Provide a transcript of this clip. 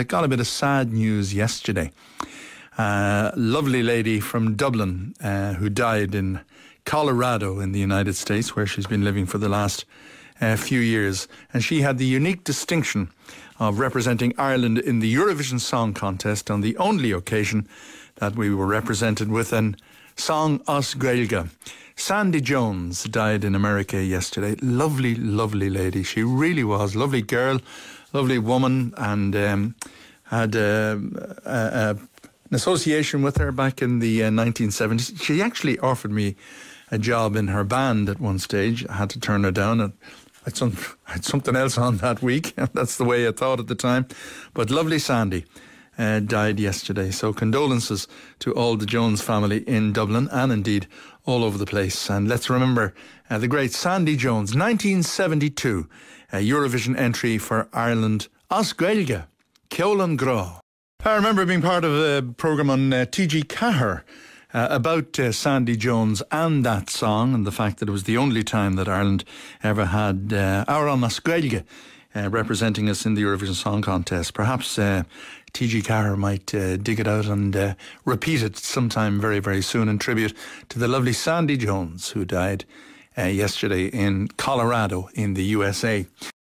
I got a bit of sad news yesterday. Uh, lovely lady from Dublin uh, who died in Colorado in the United States, where she's been living for the last uh, few years. And she had the unique distinction of representing Ireland in the Eurovision Song Contest on the only occasion that we were represented with an song Os Gaelga. Sandy Jones died in America yesterday. Lovely, lovely lady. She really was. Lovely girl, lovely woman, and um, had a, um, a, a, an association with her back in the 1970s. Uh, she actually offered me a job in her band at one stage. I had to turn her down. And, I had, something else on that week. That's the way I thought at the time. But lovely Sandy uh, died yesterday. So condolences to all the Jones family in Dublin and indeed all over the place. And let's remember uh, the great Sandy Jones, 1972, a Eurovision entry for Ireland, Osgwelge. Ceolan Gra. I remember being part of a programme on uh, TG Cahir uh, about uh, Sandy Jones and that song and the fact that it was the only time that Ireland ever had uh, Aaron Asquelge uh, representing us in the Eurovision Song Contest. Perhaps uh, TG Carr might uh, dig it out and uh, repeat it sometime very, very soon in tribute to the lovely Sandy Jones, who died uh, yesterday in Colorado in the USA.